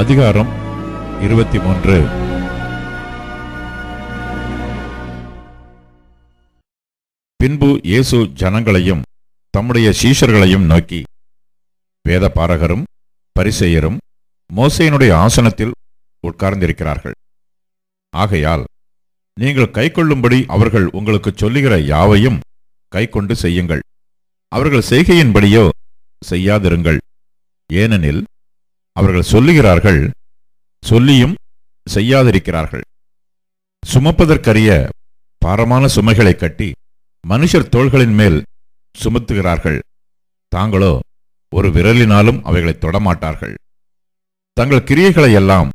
அதிகாரம் இருபத்தி மூன்று பின்பு இயேசு ஜனங்களையும் தம்முடைய சீஷர்களையும் நோக்கி வேத பாரகரும் பரிசெயரும் மோசையினுடைய ஆசனத்தில் உட்கார்ந்திருக்கிறார்கள் ஆகையால் நீங்கள் கை கொள்ளும்படி அவர்கள் உங்களுக்கு சொல்லுகிற யாவையும் கை கொண்டு செய்யுங்கள் அவர்கள் செய்கையின்படியோ செய்யாதிருங்கள் ஏனெனில் அவர்கள் சொல்லுகிறார்கள் சொல்லியும் செய்யாதிருக்கிறார்கள் சுமப்பதற்கரிய பாரமான சுமைகளை கட்டி மனுஷர் தோள்களின் மேல் சுமத்துகிறார்கள் தாங்களோ ஒரு விரலினாலும் அவைகளை தொடமாட்டார்கள் தங்கள் கிரியைகளை எல்லாம்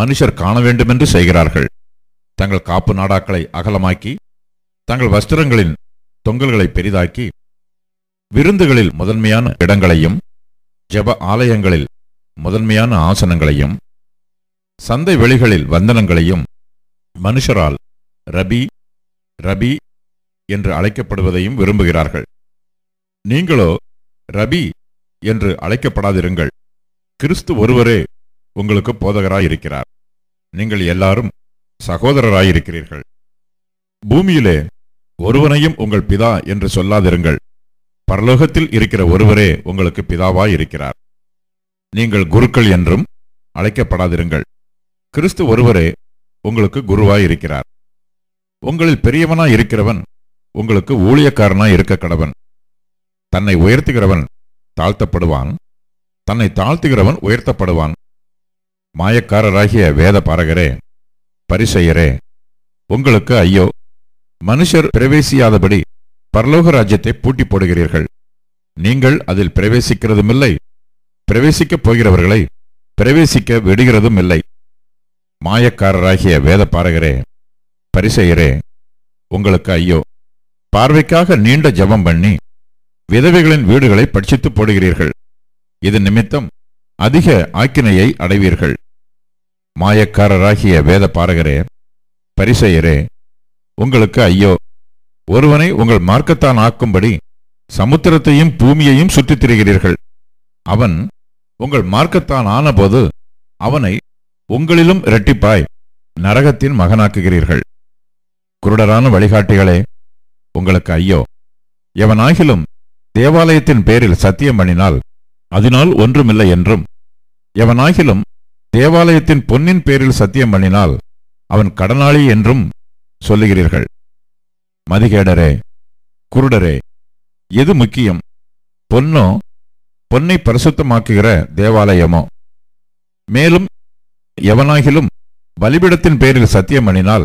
மனுஷர் காண வேண்டுமென்று செய்கிறார்கள் தங்கள் காப்பு நாடாக்களை அகலமாக்கி தங்கள் வஸ்திரங்களின் தொங்கல்களை பெரிதாக்கி விருந்துகளில் முதன்மையான இடங்களையும் ஜப ஆலயங்களில் முதன்மையான ஆசனங்களையும் சந்தை வெளிகளில் வந்தனங்களையும் மனுஷரால் ரபி ரபி என்று அழைக்கப்படுவதையும் விரும்புகிறார்கள் நீங்களோ ரபி என்று அழைக்கப்படாதிருங்கள் கிறிஸ்து ஒருவரே உங்களுக்கு போதகராயிருக்கிறார் நீங்கள் எல்லாரும் சகோதரராயிருக்கிறீர்கள் பூமியிலே ஒருவனையும் உங்கள் பிதா என்று சொல்லாதிருங்கள் பரலோகத்தில் இருக்கிற ஒருவரே உங்களுக்கு பிதாவாயிருக்கிறார் நீங்கள் குருக்கள் என்றும் அழைக்கப்படாதிருங்கள் கிறிஸ்து ஒருவரே உங்களுக்கு குருவாய் இருக்கிறார் உங்களில் பெரியவனாய் இருக்கிறவன் உங்களுக்கு ஊழியக்காரனாய் இருக்க கடவன் தன்னை உயர்த்துகிறவன் தாழ்த்தப்படுவான் தன்னை தாழ்த்துகிறவன் உயர்த்தப்படுவான் மாயக்காரராகிய வேத பாரகரே பரிசெயரே உங்களுக்கு ஐயோ மனுஷர் பிரவேசியாதபடி பரலோக ராஜ்யத்தை பூட்டி போடுகிறீர்கள் நீங்கள் அதில் பிரவேசிக்கிறதுமில்லை பிரவேசிக்கப் போகிறவர்களை பிரவேசிக்க விடுகிறதும் இல்லை மாயக்காரராகிய வேத பாரகரே பரிசெயரே உங்களுக்கு ஐயோ பார்வைக்காக நீண்ட ஜபம் பண்ணி விதவைகளின் வீடுகளை பட்சித்து போடுகிறீர்கள் இது நிமித்தம் அதிக ஆக்கினையை அடைவீர்கள் மாயக்காரராகிய வேத பாரகரே பரிசெயரே உங்களுக்கு ஐயோ ஒருவனை உங்கள் மார்க்கத்தான் ஆக்கும்படி சமுத்திரத்தையும் பூமியையும் சுற்றித் திரிகிறீர்கள் அவன் உங்கள் மார்க்கத்தான் ஆனபோது அவனை உங்களிலும் இரட்டிப்பாய் நரகத்தின் மகனாக்குகிறீர்கள் குருடரான வழிகாட்டிகளே உங்களுக்கு ஐயோ எவனாகிலும் தேவாலயத்தின் பேரில் சத்தியம் பண்ணினால் அதனால் ஒன்றுமில்லை என்றும் எவனாகிலும் தேவாலயத்தின் பொன்னின் பேரில் சத்தியம் பண்ணினால் அவன் கடனாளி என்றும் சொல்லுகிறீர்கள் மதிகேடரே குருடரே எது முக்கியம் பொன்னோ பொன்னை பரிசுத்தமாக்குகிற தேவாலயமோ மேலும் எவனாகிலும் பலிபிடத்தின் பேரில் சத்தியம் அணினால்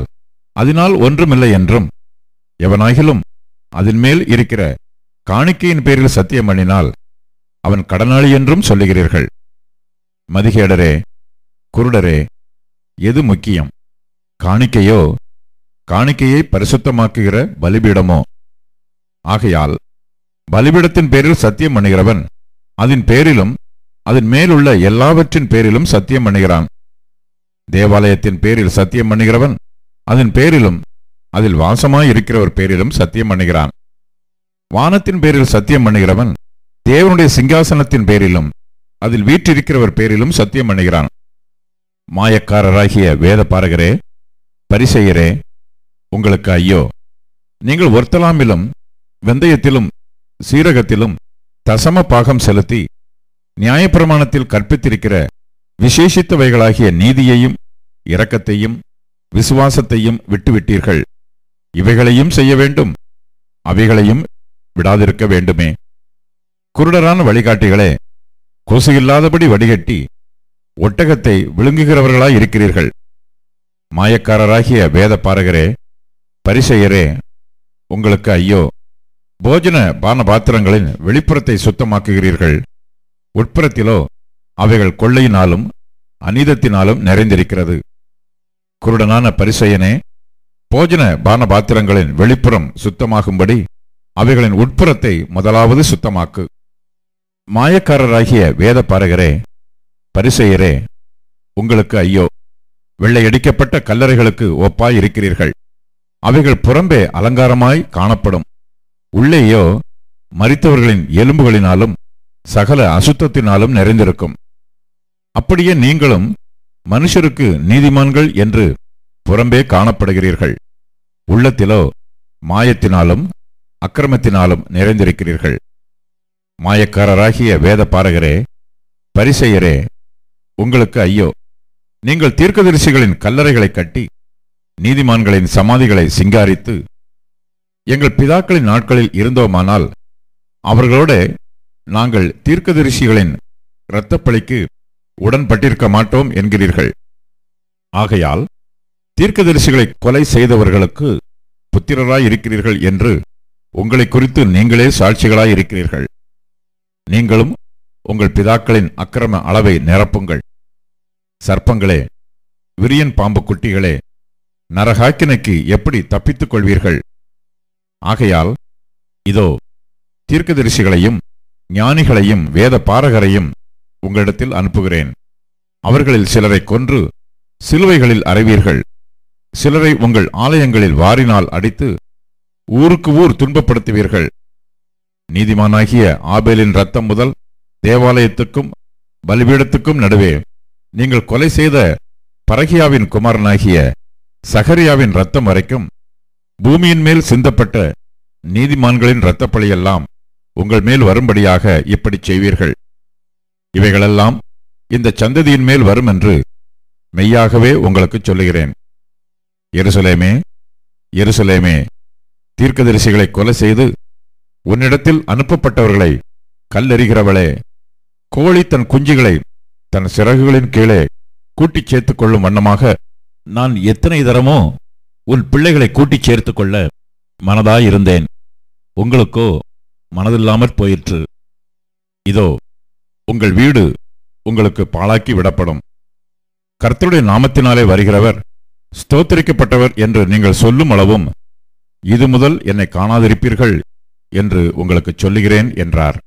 அதனால் ஒன்றுமில்லை என்றும் எவனாகிலும் அதன் மேல் இருக்கிற காணிக்கையின் பேரில் சத்தியம் அணினால் அவன் கடனாளி என்றும் சொல்லுகிறீர்கள் மதிகேடரே குருடரே எது முக்கியம் காணிக்கையோ காணிக்கையை பரிசுத்தமாக்குகிற பலிபீடமோ ஆகையால் பலிபீடத்தின் பேரில் சத்தியம் அணுகிறவன் அதன் பேரிலும் அதன் மேலுள்ள எல்லாவற்றின் பேரிலும் சத்தியம் பண்ணுகிறான் தேவாலயத்தின் பேரில் சத்தியம் பண்ணுகிறவன் அதன் பேரிலும் அதில் வாசமாயிருக்கிறவர் இருக்கிறவர் பேரிலும் சத்தியம் பண்ணுகிறான் வானத்தின் பேரில் சத்தியம் பண்ணுகிறவன் தேவனுடைய சிங்காசனத்தின் பேரிலும் அதில் வீற்றிருக்கிறவர் பேரிலும் சத்தியம் பண்ணுகிறான் மாயக்காரராகிய வேத பாரகரே பரிசெயரே உங்களுக்கு ஐயோ நீங்கள் ஒர்த்தலாமிலும் வெந்தயத்திலும் சீரகத்திலும் தசம பாகம் செலுத்தி நியாயப்பிரமாணத்தில் கற்பித்திருக்கிற விசேஷித்தவைகளாகிய நீதியையும் இரக்கத்தையும் விசுவாசத்தையும் விட்டுவிட்டீர்கள் இவைகளையும் செய்ய வேண்டும் அவைகளையும் விடாதிருக்க வேண்டுமே குருடரான வழிகாட்டிகளே கொசு இல்லாதபடி வடிகட்டி ஒட்டகத்தை விழுங்குகிறவர்களாய் இருக்கிறீர்கள் மாயக்காரராகிய வேத பாரகரே பரிசெயரே உங்களுக்கு ஐயோ போஜன பான பாத்திரங்களின் வெளிப்புறத்தை சுத்தமாக்குகிறீர்கள் உட்புறத்திலோ அவைகள் கொள்ளையினாலும் அநீதத்தினாலும் நிறைந்திருக்கிறது குருடனான பரிசையனே போஜன பான பாத்திரங்களின் வெளிப்புறம் சுத்தமாகும்படி அவைகளின் உட்புறத்தை முதலாவது சுத்தமாக்கு மாயக்காரராகிய வேத பாரகரே பரிசெயரே உங்களுக்கு ஐயோ வெள்ளையடிக்கப்பட்ட கல்லறைகளுக்கு ஒப்பாய் இருக்கிறீர்கள் அவைகள் புறம்பே அலங்காரமாய் காணப்படும் உள்ளேயோ மறித்தவர்களின் எலும்புகளினாலும் சகல அசுத்தத்தினாலும் நிறைந்திருக்கும் அப்படியே நீங்களும் மனுஷருக்கு நீதிமான்கள் என்று புறம்பே காணப்படுகிறீர்கள் உள்ளத்திலோ மாயத்தினாலும் அக்கிரமத்தினாலும் நிறைந்திருக்கிறீர்கள் மாயக்காரராகிய வேத பாரகரே பரிசெயரே உங்களுக்கு ஐயோ நீங்கள் தீர்க்கதரிசிகளின் கல்லறைகளை கட்டி நீதிமான்களின் சமாதிகளை சிங்காரித்து எங்கள் பிதாக்களின் நாட்களில் இருந்தோமானால் அவர்களோடு நாங்கள் தீர்க்கதரிசிகளின் இரத்தப்பழிக்கு உடன்பட்டிருக்க மாட்டோம் என்கிறீர்கள் ஆகையால் தீர்க்கதரிசிகளை கொலை செய்தவர்களுக்கு புத்திரராய் இருக்கிறீர்கள் என்று உங்களை குறித்து நீங்களே சாட்சிகளாய் இருக்கிறீர்கள் நீங்களும் உங்கள் பிதாக்களின் அக்கிரம அளவை நிரப்புங்கள் சர்ப்பங்களே விரியன் பாம்பு குட்டிகளே நரகாக்கினைக்கு எப்படி தப்பித்துக் கொள்வீர்கள் ஆகையால் இதோ தீர்க்கதரிசிகளையும் ஞானிகளையும் வேத பாரகரையும் உங்களிடத்தில் அனுப்புகிறேன் அவர்களில் சிலரை கொன்று சிலுவைகளில் அறிவீர்கள் சிலரை உங்கள் ஆலயங்களில் வாரினால் அடித்து ஊருக்கு ஊர் துன்பப்படுத்துவீர்கள் நீதிமானாகிய ஆபேலின் ரத்தம் முதல் தேவாலயத்துக்கும் பலிபீடத்துக்கும் நடுவே நீங்கள் கொலை செய்த பரகியாவின் குமாரனாகிய சகரியாவின் ரத்தம் வரைக்கும் பூமியின் மேல் சிந்தப்பட்ட நீதிமான்களின் இரத்தப்பழியெல்லாம் உங்கள் மேல் வரும்படியாக இப்படிச் செய்வீர்கள் இவைகளெல்லாம் இந்த சந்ததியின் மேல் வரும் என்று மெய்யாகவே உங்களுக்கு சொல்லுகிறேன் எருசலேமே எருசலேமே தீர்க்கதரிசிகளை கொலை செய்து உன்னிடத்தில் அனுப்பப்பட்டவர்களை கல்லெறிகிறவளே கோழி தன் குஞ்சுகளை தன் சிறகுகளின் கீழே கூட்டிச் சேர்த்துக் கொள்ளும் வண்ணமாக நான் எத்தனை தரமோ உன் பிள்ளைகளை கூட்டிச் சேர்த்து கொள்ள மனதாயிருந்தேன் உங்களுக்கோ மனதில்லாமற் போயிற்று இதோ உங்கள் வீடு உங்களுக்கு பாழாக்கி விடப்படும் கர்த்தருடைய நாமத்தினாலே வருகிறவர் ஸ்தோத்தரிக்கப்பட்டவர் என்று நீங்கள் சொல்லும் அளவும் இது முதல் என்னை காணாதிருப்பீர்கள் என்று உங்களுக்கு சொல்லுகிறேன் என்றார்